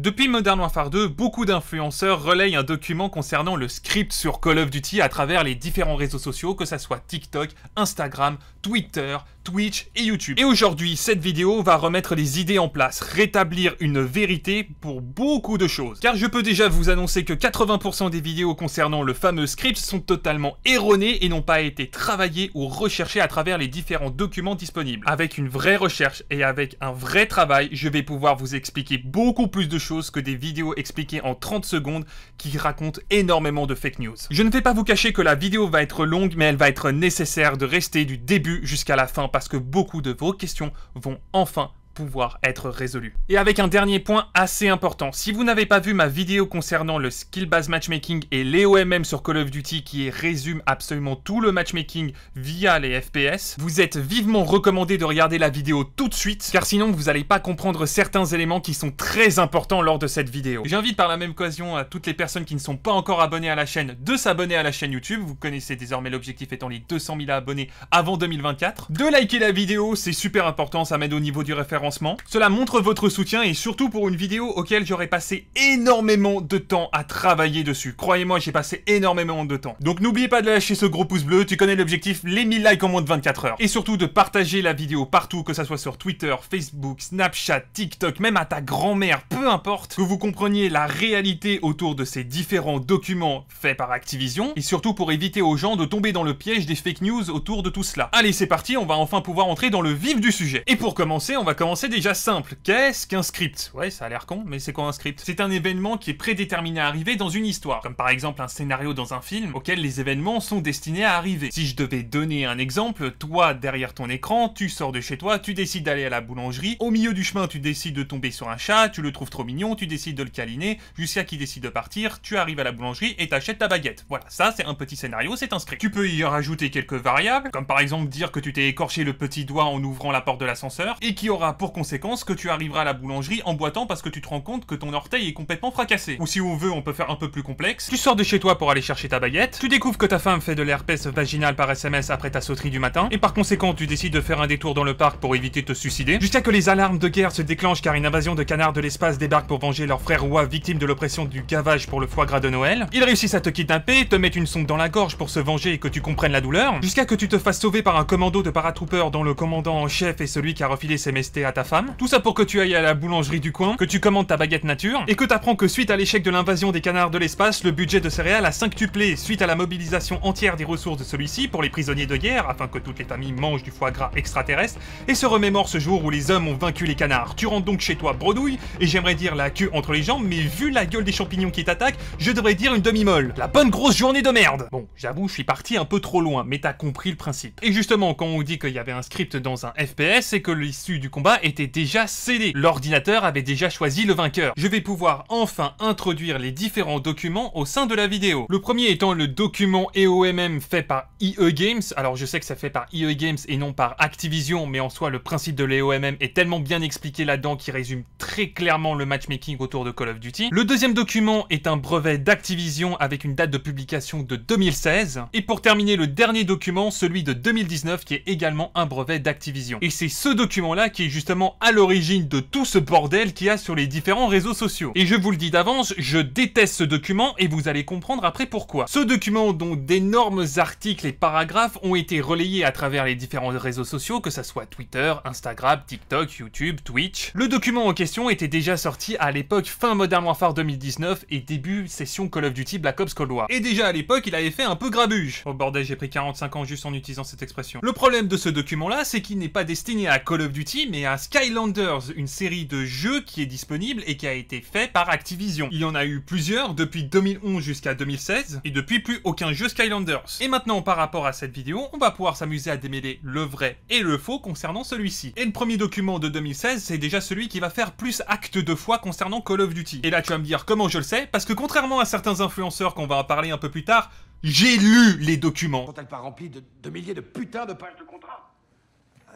Depuis Modern Warfare 2, beaucoup d'influenceurs relayent un document concernant le script sur Call of Duty à travers les différents réseaux sociaux, que ce soit TikTok, Instagram, Twitter, Twitch et YouTube. Et aujourd'hui, cette vidéo va remettre les idées en place, rétablir une vérité pour beaucoup de choses. Car je peux déjà vous annoncer que 80% des vidéos concernant le fameux script sont totalement erronées et n'ont pas été travaillées ou recherchées à travers les différents documents disponibles. Avec une vraie recherche et avec un vrai travail, je vais pouvoir vous expliquer beaucoup plus de choses que des vidéos expliquées en 30 secondes qui racontent énormément de fake news. Je ne vais pas vous cacher que la vidéo va être longue, mais elle va être nécessaire de rester du début jusqu'à la fin parce que beaucoup de vos questions vont enfin pouvoir être résolu. Et avec un dernier point assez important, si vous n'avez pas vu ma vidéo concernant le skill-based matchmaking et l'EOMM sur Call of Duty qui résume absolument tout le matchmaking via les FPS, vous êtes vivement recommandé de regarder la vidéo tout de suite, car sinon vous n'allez pas comprendre certains éléments qui sont très importants lors de cette vidéo. J'invite par la même occasion à toutes les personnes qui ne sont pas encore abonnées à la chaîne de s'abonner à la chaîne YouTube, vous connaissez désormais l'objectif étant les 200 000 abonnés avant 2024, de liker la vidéo, c'est super important, ça m'aide au niveau du référencement cela montre votre soutien et surtout pour une vidéo auquel j'aurais passé énormément de temps à travailler dessus. Croyez-moi, j'ai passé énormément de temps. Donc n'oubliez pas de lâcher ce gros pouce bleu, tu connais l'objectif, les 1000 likes en moins de 24 heures. Et surtout de partager la vidéo partout, que ce soit sur Twitter, Facebook, Snapchat, TikTok, même à ta grand-mère, peu importe, que vous compreniez la réalité autour de ces différents documents faits par Activision, et surtout pour éviter aux gens de tomber dans le piège des fake news autour de tout cela. Allez, c'est parti, on va enfin pouvoir entrer dans le vif du sujet. Et pour commencer, on va commencer c'est déjà simple. Qu'est-ce qu'un script Ouais, ça a l'air con, mais c'est quoi un script C'est un événement qui est prédéterminé à arriver dans une histoire, comme par exemple un scénario dans un film auquel les événements sont destinés à arriver. Si je devais donner un exemple, toi, derrière ton écran, tu sors de chez toi, tu décides d'aller à la boulangerie, au milieu du chemin, tu décides de tomber sur un chat, tu le trouves trop mignon, tu décides de le câliner, jusqu'à qu'il décide de partir, tu arrives à la boulangerie et t'achètes ta baguette. Voilà, ça c'est un petit scénario, c'est un script. Tu peux y rajouter quelques variables, comme par exemple dire que tu t'es écorché le petit doigt en ouvrant la porte de l'ascenseur, et qui aura pour conséquence que tu arriveras à la boulangerie en boitant parce que tu te rends compte que ton orteil est complètement fracassé. Ou si on veut, on peut faire un peu plus complexe. Tu sors de chez toi pour aller chercher ta baguette, tu découvres que ta femme fait de l'herpès vaginal par SMS après ta sauterie du matin, et par conséquent, tu décides de faire un détour dans le parc pour éviter de te suicider, jusqu'à que les alarmes de guerre se déclenchent car une invasion de canards de l'espace débarque pour venger leur frère roi victime de l'oppression du gavage pour le foie gras de Noël. Ils réussissent à te kidnapper, te mettent une sonde dans la gorge pour se venger et que tu comprennes la douleur, jusqu'à que tu te fasses sauver par un commando de paratroopers dont le commandant en chef est celui qui a refilé ses ta femme. Tout ça pour que tu ailles à la boulangerie du coin, que tu commandes ta baguette nature, et que tu apprends que suite à l'échec de l'invasion des canards de l'espace, le budget de céréales a cinqutuplé suite à la mobilisation entière des ressources de celui-ci pour les prisonniers de guerre, afin que toutes les familles mangent du foie gras extraterrestre, et se remémore ce jour où les hommes ont vaincu les canards. Tu rentres donc chez toi bredouille, et j'aimerais dire la queue entre les jambes, mais vu la gueule des champignons qui t'attaquent, je devrais dire une demi-molle. La bonne grosse journée de merde Bon, j'avoue, je suis parti un peu trop loin, mais t'as compris le principe. Et justement, quand on dit qu'il y avait un script dans un FPS, et que l'issue du combat était déjà cédé. L'ordinateur avait déjà choisi le vainqueur. Je vais pouvoir enfin introduire les différents documents au sein de la vidéo. Le premier étant le document EOMM fait par IE e Games. Alors je sais que ça fait par IE e Games et non par Activision, mais en soi le principe de l'EOMM est tellement bien expliqué là-dedans qu'il résume très clairement le matchmaking autour de Call of Duty. Le deuxième document est un brevet d'Activision avec une date de publication de 2016. Et pour terminer, le dernier document, celui de 2019, qui est également un brevet d'Activision. Et c'est ce document-là qui est juste à l'origine de tout ce bordel qu'il y a sur les différents réseaux sociaux. Et je vous le dis d'avance, je déteste ce document et vous allez comprendre après pourquoi. Ce document dont d'énormes articles et paragraphes ont été relayés à travers les différents réseaux sociaux, que ce soit Twitter, Instagram, TikTok, YouTube, Twitch. Le document en question était déjà sorti à l'époque fin Modern Warfare 2019 et début session Call of Duty Black Ops Cold War. Et déjà à l'époque, il avait fait un peu grabuge. Oh bordel, j'ai pris 45 ans juste en utilisant cette expression. Le problème de ce document là, c'est qu'il n'est pas destiné à Call of Duty, mais à Skylanders, une série de jeux qui est disponible et qui a été fait par Activision. Il y en a eu plusieurs depuis 2011 jusqu'à 2016 et depuis plus aucun jeu Skylanders. Et maintenant par rapport à cette vidéo, on va pouvoir s'amuser à démêler le vrai et le faux concernant celui-ci. Et le premier document de 2016, c'est déjà celui qui va faire plus acte de foi concernant Call of Duty. Et là tu vas me dire comment je le sais, parce que contrairement à certains influenceurs qu'on va en parler un peu plus tard, j'ai lu les documents. Quand elles pas remplies de, milliers de putains de pages de contrat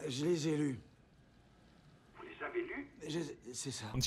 Je les ai lus. Just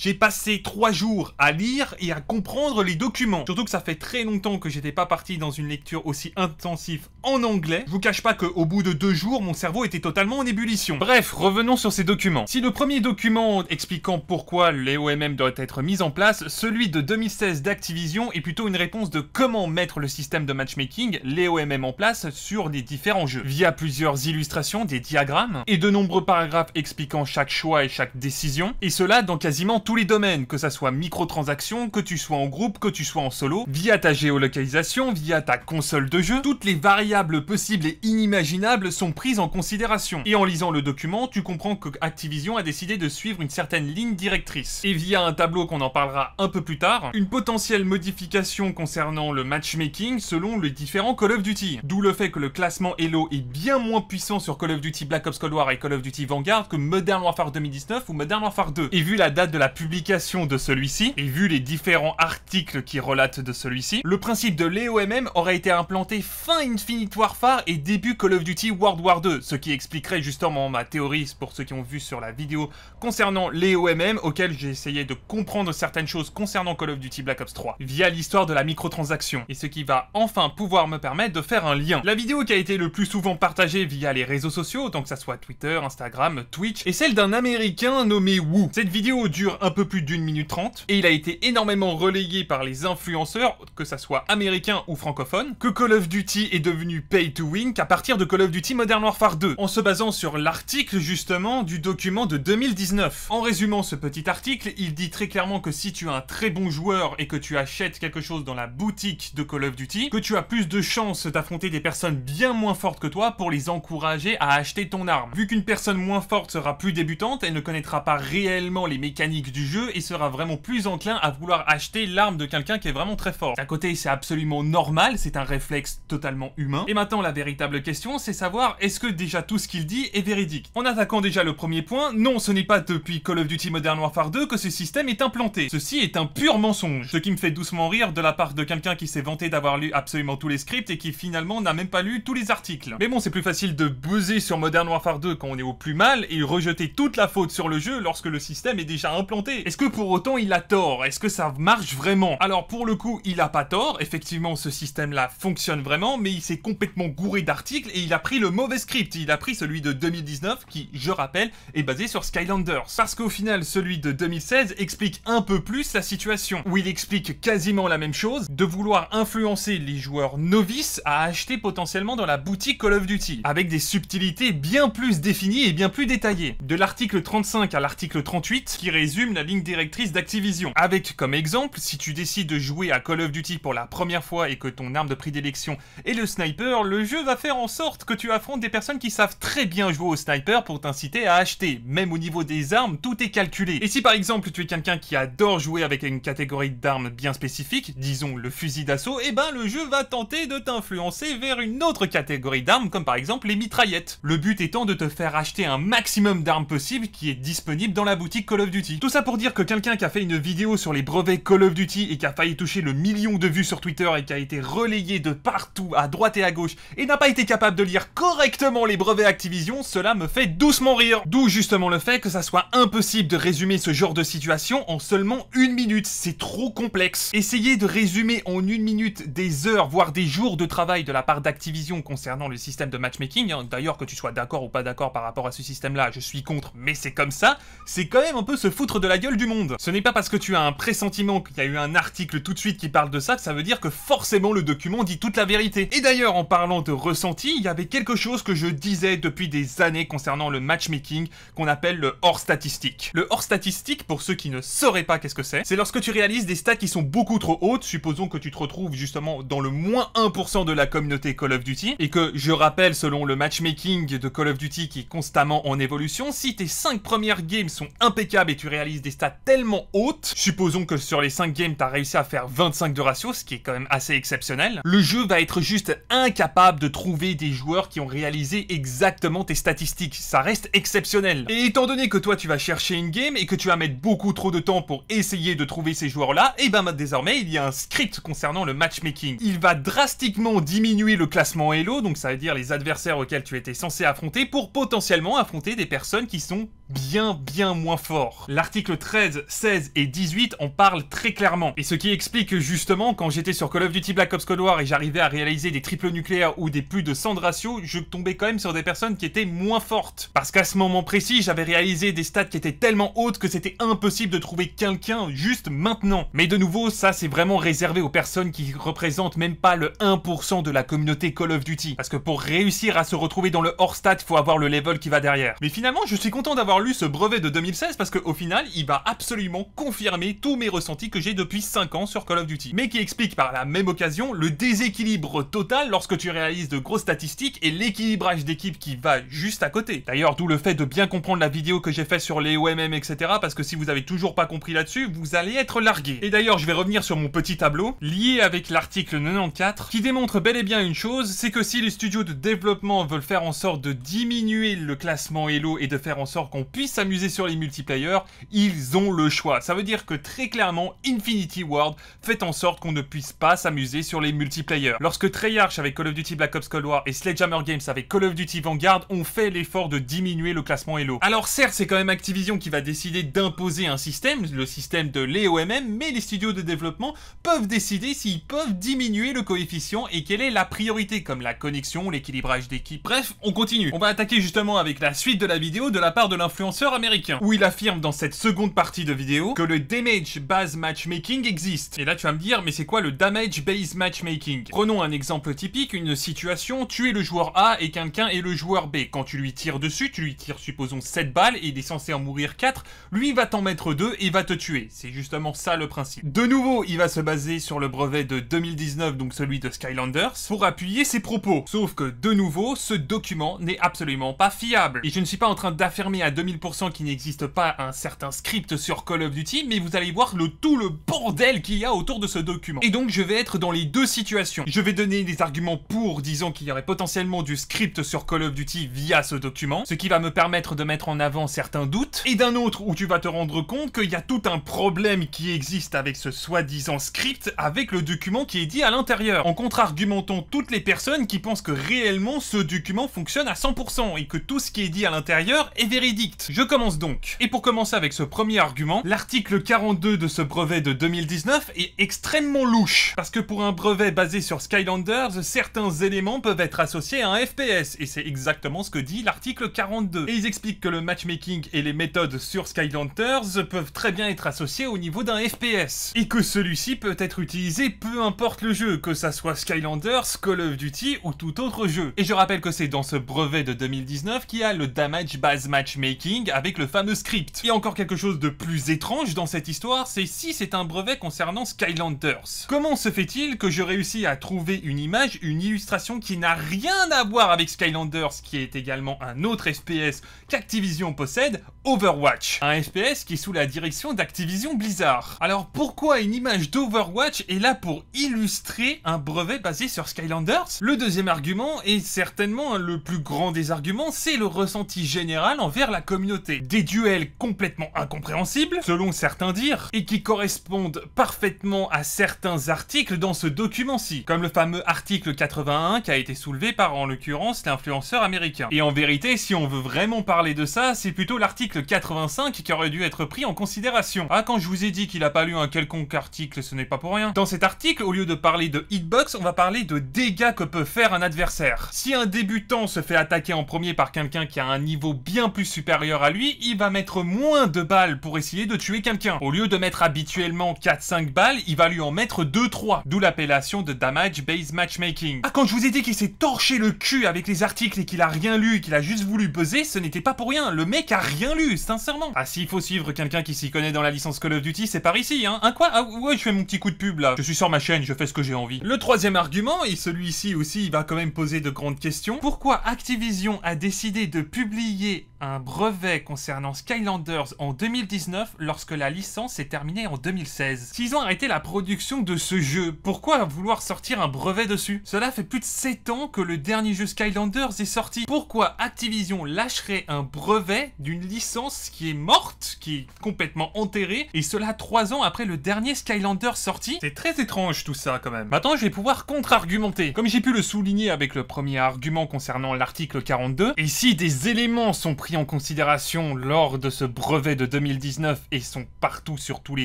J'ai passé trois jours à lire et à comprendre les documents. Surtout que ça fait très longtemps que j'étais pas parti dans une lecture aussi intensive en anglais. Je vous cache pas qu'au bout de deux jours, mon cerveau était totalement en ébullition. Bref, revenons sur ces documents. Si le premier document expliquant pourquoi les l'EOMM doit être mis en place, celui de 2016 d'Activision est plutôt une réponse de comment mettre le système de matchmaking, les l'EOMM en place, sur les différents jeux. Via plusieurs illustrations, des diagrammes et de nombreux paragraphes expliquant chaque choix et chaque décision. Et cela dans quasiment tous les domaines, que ça soit transactions, que tu sois en groupe, que tu sois en solo, via ta géolocalisation, via ta console de jeu, toutes les variables possibles et inimaginables sont prises en considération. Et en lisant le document, tu comprends que Activision a décidé de suivre une certaine ligne directrice. Et via un tableau qu'on en parlera un peu plus tard, une potentielle modification concernant le matchmaking selon les différents Call of Duty. D'où le fait que le classement Elo est bien moins puissant sur Call of Duty Black Ops Cold War et Call of Duty Vanguard que Modern Warfare 2019 ou Modern Warfare 2. Et vu la date de la publication de celui-ci, et vu les différents articles qui relatent de celui-ci, le principe de l'EOMM aurait été implanté fin Infinite Warfare et début Call of Duty World War 2, ce qui expliquerait justement ma théorie pour ceux qui ont vu sur la vidéo concernant l'EOMM, auquel j'ai essayé de comprendre certaines choses concernant Call of Duty Black Ops 3, via l'histoire de la microtransaction, et ce qui va enfin pouvoir me permettre de faire un lien. La vidéo qui a été le plus souvent partagée via les réseaux sociaux, donc que ça soit Twitter, Instagram, Twitch, est celle d'un américain nommé Wu. Cette vidéo dure un peu plus d'une minute trente et il a été énormément relayé par les influenceurs, que ça soit américain ou francophone que Call of Duty est devenu pay to win qu'à partir de Call of Duty Modern Warfare 2, en se basant sur l'article justement du document de 2019. En résumant ce petit article, il dit très clairement que si tu es un très bon joueur et que tu achètes quelque chose dans la boutique de Call of Duty, que tu as plus de chances d'affronter des personnes bien moins fortes que toi pour les encourager à acheter ton arme. Vu qu'une personne moins forte sera plus débutante, elle ne connaîtra pas réellement les mécanique du jeu et sera vraiment plus enclin à vouloir acheter l'arme de quelqu'un qui est vraiment très fort. D'un côté, c'est absolument normal, c'est un réflexe totalement humain. Et maintenant, la véritable question, c'est savoir est-ce que déjà tout ce qu'il dit est véridique. En attaquant déjà le premier point, non, ce n'est pas depuis Call of Duty Modern Warfare 2 que ce système est implanté. Ceci est un pur mensonge. Ce qui me fait doucement rire de la part de quelqu'un qui s'est vanté d'avoir lu absolument tous les scripts et qui finalement n'a même pas lu tous les articles. Mais bon, c'est plus facile de buzzer sur Modern Warfare 2 quand on est au plus mal et rejeter toute la faute sur le jeu lorsque le système est déjà implanté. Est-ce que pour autant il a tort Est-ce que ça marche vraiment Alors pour le coup, il a pas tort. Effectivement, ce système-là fonctionne vraiment, mais il s'est complètement gouré d'articles et il a pris le mauvais script. Il a pris celui de 2019 qui, je rappelle, est basé sur Skylanders. Parce qu'au final, celui de 2016 explique un peu plus la situation, où il explique quasiment la même chose, de vouloir influencer les joueurs novices à acheter potentiellement dans la boutique Call of Duty, avec des subtilités bien plus définies et bien plus détaillées. De l'article 35 à l'article 38, qui résume la ligne directrice d'Activision. Avec comme exemple, si tu décides de jouer à Call of Duty pour la première fois et que ton arme de prédilection est le sniper, le jeu va faire en sorte que tu affrontes des personnes qui savent très bien jouer au sniper pour t'inciter à acheter. Même au niveau des armes, tout est calculé. Et si par exemple tu es quelqu'un qui adore jouer avec une catégorie d'armes bien spécifique, disons le fusil d'assaut, et eh ben le jeu va tenter de t'influencer vers une autre catégorie d'armes comme par exemple les mitraillettes. Le but étant de te faire acheter un maximum d'armes possibles qui est disponible dans la boutique Call of tout ça pour dire que quelqu'un qui a fait une vidéo sur les brevets Call of Duty et qui a failli toucher le million de vues sur Twitter et qui a été relayé de partout, à droite et à gauche, et n'a pas été capable de lire correctement les brevets Activision, cela me fait doucement rire. D'où justement le fait que ça soit impossible de résumer ce genre de situation en seulement une minute. C'est trop complexe. Essayer de résumer en une minute des heures, voire des jours de travail de la part d'Activision concernant le système de matchmaking, hein. d'ailleurs que tu sois d'accord ou pas d'accord par rapport à ce système-là, je suis contre, mais c'est comme ça, c'est quand même un peu se foutre de la gueule du monde. Ce n'est pas parce que tu as un pressentiment qu'il y a eu un article tout de suite qui parle de ça que ça veut dire que forcément le document dit toute la vérité. Et d'ailleurs, en parlant de ressenti, il y avait quelque chose que je disais depuis des années concernant le matchmaking qu'on appelle le hors statistique. Le hors statistique, pour ceux qui ne sauraient pas qu'est-ce que c'est, c'est lorsque tu réalises des stats qui sont beaucoup trop hautes, supposons que tu te retrouves justement dans le moins 1% de la communauté Call of Duty, et que, je rappelle, selon le matchmaking de Call of Duty qui est constamment en évolution, si tes 5 premières games sont impeccables et tu réalises des stats tellement hautes. Supposons que sur les 5 games, tu as réussi à faire 25 de ratio, ce qui est quand même assez exceptionnel. Le jeu va être juste incapable de trouver des joueurs qui ont réalisé exactement tes statistiques. Ça reste exceptionnel. Et étant donné que toi, tu vas chercher une game et que tu vas mettre beaucoup trop de temps pour essayer de trouver ces joueurs-là, et eh ben bah, désormais, il y a un script concernant le matchmaking. Il va drastiquement diminuer le classement Hello, donc ça veut dire les adversaires auxquels tu étais censé affronter, pour potentiellement affronter des personnes qui sont bien, bien moins fortes. L'article 13, 16 et 18 en parlent très clairement. Et ce qui explique que justement, quand j'étais sur Call of Duty Black Ops Cold War et j'arrivais à réaliser des triples nucléaires ou des plus de 100 de ratio, je tombais quand même sur des personnes qui étaient moins fortes. Parce qu'à ce moment précis, j'avais réalisé des stats qui étaient tellement hautes que c'était impossible de trouver quelqu'un juste maintenant. Mais de nouveau, ça c'est vraiment réservé aux personnes qui représentent même pas le 1% de la communauté Call of Duty. Parce que pour réussir à se retrouver dans le hors-stat, faut avoir le level qui va derrière. Mais finalement, je suis content d'avoir lu ce brevet de 2016 parce que au final, il va absolument confirmer tous mes ressentis que j'ai depuis 5 ans sur Call of Duty. Mais qui explique par la même occasion le déséquilibre total lorsque tu réalises de grosses statistiques et l'équilibrage d'équipe qui va juste à côté. D'ailleurs, d'où le fait de bien comprendre la vidéo que j'ai faite sur les OMM, etc. Parce que si vous avez toujours pas compris là-dessus, vous allez être largué. Et d'ailleurs, je vais revenir sur mon petit tableau, lié avec l'article 94, qui démontre bel et bien une chose, c'est que si les studios de développement veulent faire en sorte de diminuer le classement ELO et de faire en sorte qu'on puisse s'amuser sur les multiplayers, ils ont le choix. Ça veut dire que très clairement, Infinity Ward fait en sorte qu'on ne puisse pas s'amuser sur les multiplayers. Lorsque Treyarch avec Call of Duty Black Ops Cold War et Sledgehammer Games avec Call of Duty Vanguard ont fait l'effort de diminuer le classement Elo. Alors certes, c'est quand même Activision qui va décider d'imposer un système, le système de l'EOMM, mais les studios de développement peuvent décider s'ils peuvent diminuer le coefficient et quelle est la priorité, comme la connexion, l'équilibrage d'équipe, bref, on continue. On va attaquer justement avec la suite de la vidéo de la part de l'influenceur américain, où il affirme dans cette seconde partie de vidéo que le damage base matchmaking existe. Et là tu vas me dire, mais c'est quoi le damage base matchmaking Prenons un exemple typique, une situation, tu es le joueur A et quelqu'un est le joueur B. Quand tu lui tires dessus, tu lui tires supposons 7 balles et il est censé en mourir 4, lui va t'en mettre 2 et va te tuer. C'est justement ça le principe. De nouveau, il va se baser sur le brevet de 2019, donc celui de Skylanders, pour appuyer ses propos. Sauf que de nouveau, ce document n'est absolument pas fiable. Et je ne suis pas en train d'affirmer à 2000% qu'il n'existe pas un un certain script sur Call of Duty, mais vous allez voir le tout le bordel qu'il y a autour de ce document. Et donc je vais être dans les deux situations. Je vais donner des arguments pour disant qu'il y aurait potentiellement du script sur Call of Duty via ce document, ce qui va me permettre de mettre en avant certains doutes, et d'un autre où tu vas te rendre compte qu'il y a tout un problème qui existe avec ce soi-disant script, avec le document qui est dit à l'intérieur, en contre-argumentant toutes les personnes qui pensent que réellement ce document fonctionne à 100% et que tout ce qui est dit à l'intérieur est véridique. Je commence donc. Et pour commencer, commencer avec ce premier argument, l'article 42 de ce brevet de 2019 est extrêmement louche. Parce que pour un brevet basé sur Skylanders, certains éléments peuvent être associés à un FPS, et c'est exactement ce que dit l'article 42. Et ils expliquent que le matchmaking et les méthodes sur Skylanders peuvent très bien être associés au niveau d'un FPS, et que celui-ci peut être utilisé peu importe le jeu, que ça soit Skylanders, Call of Duty ou tout autre jeu. Et je rappelle que c'est dans ce brevet de 2019 qu'il y a le Damage Base Matchmaking avec le fameux script encore quelque chose de plus étrange dans cette histoire, c'est si c'est un brevet concernant Skylanders. Comment se fait-il que je réussis à trouver une image, une illustration qui n'a rien à voir avec Skylanders, qui est également un autre FPS qu'Activision possède, Overwatch. Un FPS qui est sous la direction d'Activision Blizzard. Alors pourquoi une image d'Overwatch est là pour illustrer un brevet basé sur Skylanders Le deuxième argument, et certainement le plus grand des arguments, c'est le ressenti général envers la communauté. Des duels complètement incompréhensibles, selon certains dires, et qui correspondent parfaitement à certains articles dans ce document-ci, comme le fameux article 81 qui a été soulevé par en l'occurrence l'influenceur américain. Et en vérité, si on veut vraiment parler de ça, c'est plutôt l'article 85 qui aurait dû être pris en considération. Ah, quand je vous ai dit qu'il a pas lu un quelconque article, ce n'est pas pour rien. Dans cet article, au lieu de parler de hitbox, on va parler de dégâts que peut faire un adversaire. Si un débutant se fait attaquer en premier par quelqu'un qui a un niveau bien plus supérieur à lui, il va mettre moins moins de balles pour essayer de tuer quelqu'un. Au lieu de mettre habituellement 4-5 balles, il va lui en mettre 2-3, d'où l'appellation de Damage Based Matchmaking. Ah, quand je vous ai dit qu'il s'est torché le cul avec les articles et qu'il a rien lu, qu'il a juste voulu buzzer, ce n'était pas pour rien. Le mec a rien lu, sincèrement. Ah, s'il faut suivre quelqu'un qui s'y connaît dans la licence Call of Duty, c'est par ici, hein. Hein, quoi Ah, ouais, je fais mon petit coup de pub, là. Je suis sur ma chaîne, je fais ce que j'ai envie. Le troisième argument, et celui-ci aussi, il va quand même poser de grandes questions. Pourquoi Activision a décidé de publier un brevet concernant Skylander en 2019 lorsque la licence est terminée en 2016. S'ils ont arrêté la production de ce jeu, pourquoi vouloir sortir un brevet dessus Cela fait plus de 7 ans que le dernier jeu Skylanders est sorti. Pourquoi Activision lâcherait un brevet d'une licence qui est morte, qui est complètement enterrée, et cela 3 ans après le dernier Skylanders sorti C'est très étrange tout ça quand même. Maintenant je vais pouvoir contre-argumenter. Comme j'ai pu le souligner avec le premier argument concernant l'article 42, et si des éléments sont pris en considération lors de ce brevet de 2019 et sont partout sur tous les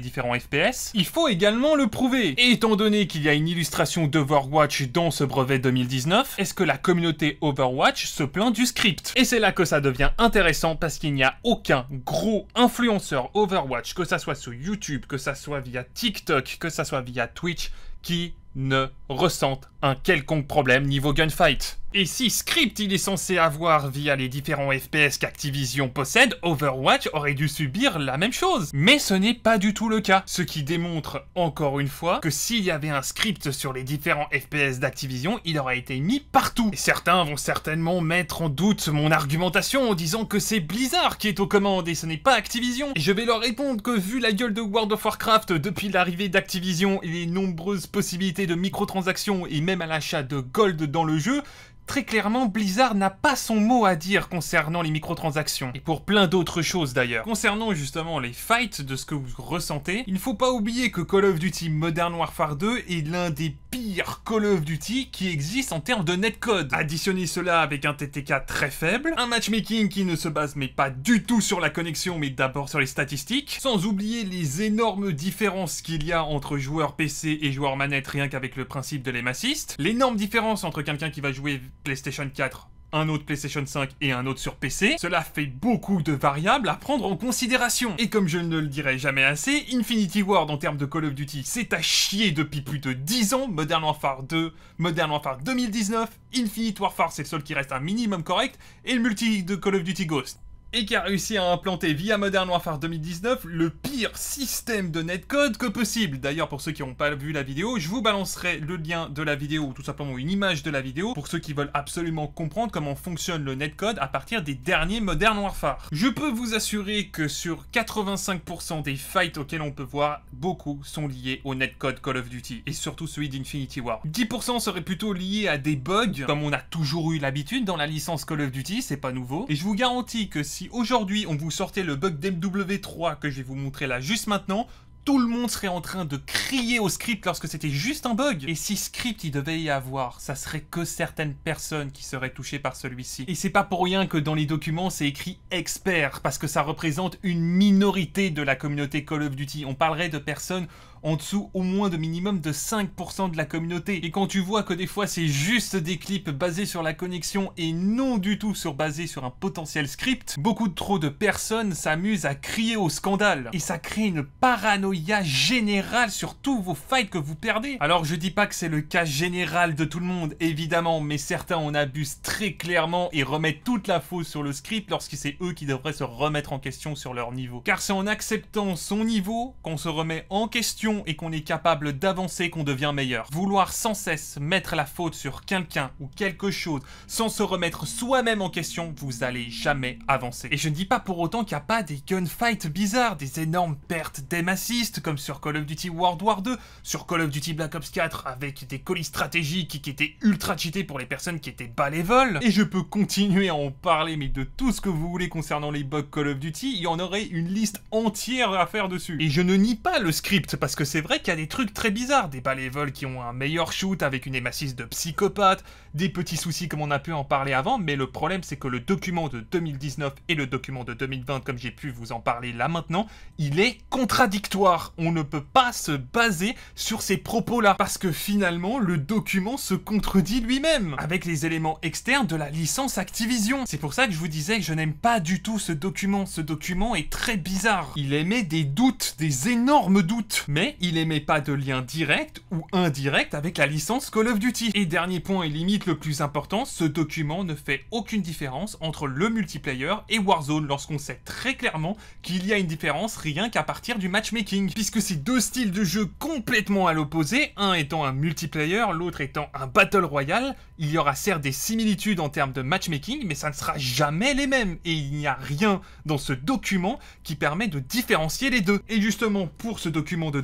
différents FPS, il faut également le prouver. Et étant donné qu'il y a une illustration d'Overwatch dans ce brevet 2019, est-ce que la communauté Overwatch se plaint du script Et c'est là que ça devient intéressant parce qu'il n'y a aucun gros influenceur Overwatch, que ça soit sur YouTube, que ça soit via TikTok, que ça soit via Twitch, qui ne ressentent un quelconque problème niveau gunfight. Et si script il est censé avoir via les différents FPS qu'Activision possède, Overwatch aurait dû subir la même chose. Mais ce n'est pas du tout le cas, ce qui démontre encore une fois que s'il y avait un script sur les différents FPS d'Activision, il aurait été mis partout. Et certains vont certainement mettre en doute mon argumentation en disant que c'est Blizzard qui est aux commandes et ce n'est pas Activision. Et je vais leur répondre que vu la gueule de World of Warcraft depuis l'arrivée d'Activision et les nombreuses possibilités de microtransactions et même à l'achat de gold dans le jeu, Très clairement, Blizzard n'a pas son mot à dire concernant les microtransactions, et pour plein d'autres choses d'ailleurs. Concernant justement les fights, de ce que vous ressentez, il ne faut pas oublier que Call of Duty Modern Warfare 2 est l'un des pire Call of Duty qui existe en termes de netcode. Additionnez cela avec un TTK très faible, un matchmaking qui ne se base mais pas du tout sur la connexion mais d'abord sur les statistiques, sans oublier les énormes différences qu'il y a entre joueurs PC et joueurs manette rien qu'avec le principe de l'émaciste l'énorme différence entre quelqu'un qui va jouer PlayStation 4 un autre PlayStation 5 et un autre sur PC, cela fait beaucoup de variables à prendre en considération. Et comme je ne le dirai jamais assez, Infinity Ward en termes de Call of Duty, c'est à chier depuis plus de 10 ans, Modern Warfare 2, Modern Warfare 2019, Infinite Warfare c'est le seul qui reste un minimum correct, et le multi de Call of Duty Ghost et qui a réussi à implanter via Modern Warfare 2019 le pire système de netcode que possible. D'ailleurs, pour ceux qui n'ont pas vu la vidéo, je vous balancerai le lien de la vidéo ou tout simplement une image de la vidéo pour ceux qui veulent absolument comprendre comment fonctionne le netcode à partir des derniers Modern Warfare. Je peux vous assurer que sur 85% des fights auxquels on peut voir, beaucoup sont liés au netcode Call of Duty et surtout celui d'Infinity War. 10% seraient plutôt liés à des bugs, comme on a toujours eu l'habitude dans la licence Call of Duty, c'est pas nouveau. Et je vous garantis que si aujourd'hui on vous sortait le bug d'MW3 que je vais vous montrer là juste maintenant, tout le monde serait en train de crier au script lorsque c'était juste un bug. Et si script il devait y avoir, ça serait que certaines personnes qui seraient touchées par celui-ci. Et c'est pas pour rien que dans les documents c'est écrit expert, parce que ça représente une minorité de la communauté Call of Duty. On parlerait de personnes en dessous au moins de minimum de 5% de la communauté. Et quand tu vois que des fois c'est juste des clips basés sur la connexion et non du tout sur basés sur un potentiel script, beaucoup de trop de personnes s'amusent à crier au scandale. Et ça crée une paranoïa générale sur tous vos fights que vous perdez. Alors je dis pas que c'est le cas général de tout le monde, évidemment, mais certains en abusent très clairement et remettent toute la fausse sur le script lorsque c'est eux qui devraient se remettre en question sur leur niveau. Car c'est en acceptant son niveau qu'on se remet en question et qu'on est capable d'avancer, qu'on devient meilleur. Vouloir sans cesse mettre la faute sur quelqu'un ou quelque chose sans se remettre soi-même en question, vous n'allez jamais avancer. Et je ne dis pas pour autant qu'il n'y a pas des gunfights bizarres, des énormes pertes d'aim assist comme sur Call of Duty World War 2, sur Call of Duty Black Ops 4 avec des colis stratégiques qui étaient ultra cheatés pour les personnes qui étaient bas vols. Et je peux continuer à en parler, mais de tout ce que vous voulez concernant les bugs Call of Duty, il y en aurait une liste entière à faire dessus. Et je ne nie pas le script parce que c'est vrai qu'il y a des trucs très bizarres, des vols qui ont un meilleur shoot avec une hémacis de psychopathe, des petits soucis comme on a pu en parler avant, mais le problème c'est que le document de 2019 et le document de 2020, comme j'ai pu vous en parler là maintenant, il est contradictoire. On ne peut pas se baser sur ces propos-là, parce que finalement le document se contredit lui-même, avec les éléments externes de la licence Activision. C'est pour ça que je vous disais que je n'aime pas du tout ce document. Ce document est très bizarre. Il émet des doutes, des énormes doutes. Mais il n'émet pas de lien direct ou indirect avec la licence Call of Duty. Et dernier point et limite le plus important, ce document ne fait aucune différence entre le multiplayer et Warzone lorsqu'on sait très clairement qu'il y a une différence rien qu'à partir du matchmaking, puisque c'est deux styles de jeu complètement à l'opposé, un étant un multiplayer, l'autre étant un battle royale, il y aura certes des similitudes en termes de matchmaking, mais ça ne sera jamais les mêmes, et il n'y a rien dans ce document qui permet de différencier les deux. Et justement, pour ce document de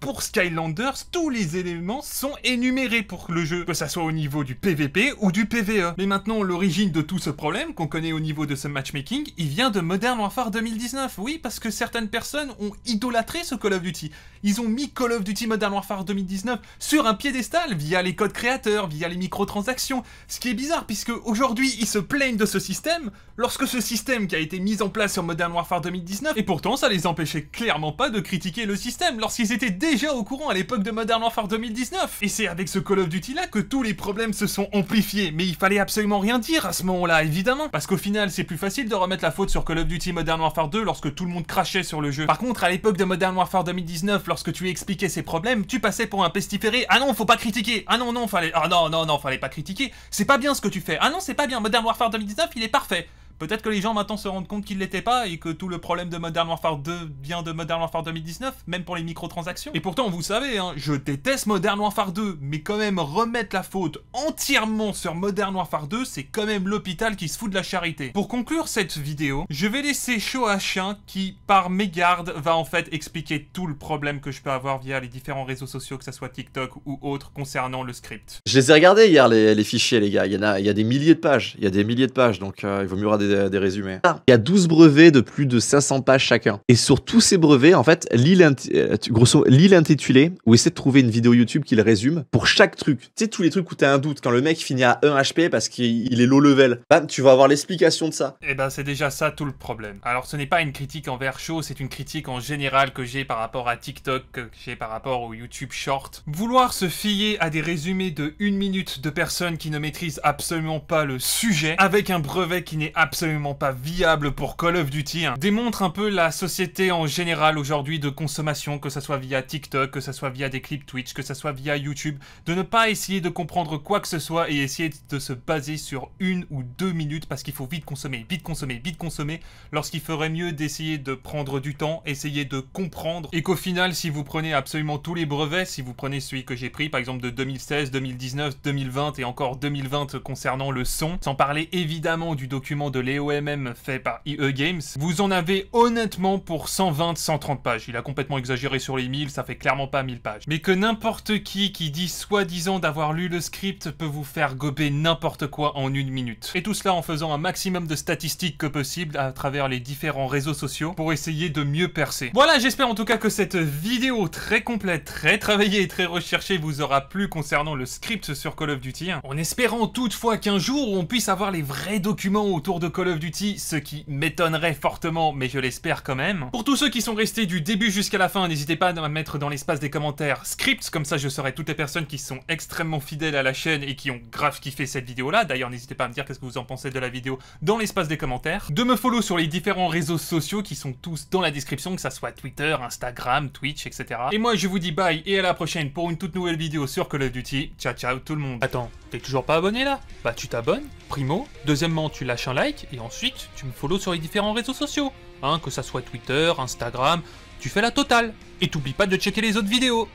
pour Skylanders, tous les éléments sont énumérés pour le jeu, que ça soit au niveau du PVP ou du PVE. Mais maintenant, l'origine de tout ce problème qu'on connaît au niveau de ce matchmaking, il vient de Modern Warfare 2019. Oui, parce que certaines personnes ont idolâtré ce Call of Duty. Ils ont mis Call of Duty Modern Warfare 2019 sur un piédestal via les codes créateurs, via les microtransactions. Ce qui est bizarre puisque aujourd'hui, ils se plaignent de ce système lorsque ce système qui a été mis en place sur Modern Warfare 2019 et pourtant ça les empêchait clairement pas de critiquer le système parce qu'ils étaient déjà au courant à l'époque de Modern Warfare 2019. Et c'est avec ce Call of Duty là que tous les problèmes se sont amplifiés, mais il fallait absolument rien dire à ce moment-là, évidemment, parce qu'au final c'est plus facile de remettre la faute sur Call of Duty Modern Warfare 2 lorsque tout le monde crachait sur le jeu. Par contre, à l'époque de Modern Warfare 2019, lorsque tu expliquais ces problèmes, tu passais pour un pestiféré. Ah non, faut pas critiquer. Ah non, non, fallait. Ah non, non, non, fallait pas critiquer. C'est pas bien ce que tu fais. Ah non, c'est pas bien. Modern Warfare 2019, il est parfait. Peut-être que les gens maintenant se rendent compte qu'ils l'étaient pas et que tout le problème de Modern Warfare 2 vient de Modern Warfare 2019, même pour les microtransactions. Et pourtant, vous savez, hein, je déteste Modern Warfare 2, mais quand même remettre la faute entièrement sur Modern Warfare 2, c'est quand même l'hôpital qui se fout de la charité. Pour conclure cette vidéo, je vais laisser à qui, par mégarde, va en fait expliquer tout le problème que je peux avoir via les différents réseaux sociaux, que ce soit TikTok ou autre, concernant le script. Je les ai regardés hier, les, fichiers, les gars. Il y, en a, il y a des milliers de pages. Il y a des milliers de pages, donc euh, il vaut mieux regarder euh, résumés. Ah. Il y a 12 brevets de plus de 500 pages chacun. Et sur tous ces brevets, en fait, l'île euh, grosso intitulée, où essaie de trouver une vidéo YouTube qui le résume pour chaque truc. Tu sais, tous les trucs où tu as un doute, quand le mec finit à 1 HP parce qu'il est low level, tu vas avoir l'explication de ça. Et eh ben, c'est déjà ça tout le problème. Alors, ce n'est pas une critique envers chaud, c'est une critique en général que j'ai par rapport à TikTok, que j'ai par rapport au YouTube Short. Vouloir se fier à des résumés de une minute de personnes qui ne maîtrisent absolument pas le sujet, avec un brevet qui n'est absolument absolument pas viable pour Call of Duty, hein. démontre un peu la société en général aujourd'hui de consommation, que ça soit via TikTok, que ça soit via des clips Twitch, que ça soit via YouTube, de ne pas essayer de comprendre quoi que ce soit et essayer de se baser sur une ou deux minutes parce qu'il faut vite consommer, vite consommer, vite consommer, lorsqu'il ferait mieux d'essayer de prendre du temps, essayer de comprendre et qu'au final, si vous prenez absolument tous les brevets, si vous prenez celui que j'ai pris, par exemple de 2016, 2019, 2020 et encore 2020 concernant le son, sans parler évidemment du document de OMM fait par IE Games, vous en avez honnêtement pour 120-130 pages. Il a complètement exagéré sur les 1000, ça fait clairement pas 1000 pages. Mais que n'importe qui qui dit soi-disant d'avoir lu le script peut vous faire gober n'importe quoi en une minute. Et tout cela en faisant un maximum de statistiques que possible à travers les différents réseaux sociaux pour essayer de mieux percer. Voilà, j'espère en tout cas que cette vidéo très complète, très travaillée et très recherchée vous aura plu concernant le script sur Call of Duty. En espérant toutefois qu'un jour on puisse avoir les vrais documents autour de Call of Duty, ce qui m'étonnerait fortement, mais je l'espère quand même. Pour tous ceux qui sont restés du début jusqu'à la fin, n'hésitez pas à me mettre dans l'espace des commentaires scripts, comme ça je serai toutes les personnes qui sont extrêmement fidèles à la chaîne et qui ont grave kiffé cette vidéo-là. D'ailleurs, n'hésitez pas à me dire qu'est-ce que vous en pensez de la vidéo dans l'espace des commentaires. De me follow sur les différents réseaux sociaux qui sont tous dans la description, que ça soit Twitter, Instagram, Twitch, etc. Et moi, je vous dis bye et à la prochaine pour une toute nouvelle vidéo sur Call of Duty. Ciao, ciao tout le monde. Attends, T'es toujours pas abonné là Bah tu t'abonnes, primo, deuxièmement tu lâches un like, et ensuite tu me follows sur les différents réseaux sociaux, hein, que ça soit Twitter, Instagram, tu fais la totale. Et t'oublie pas de checker les autres vidéos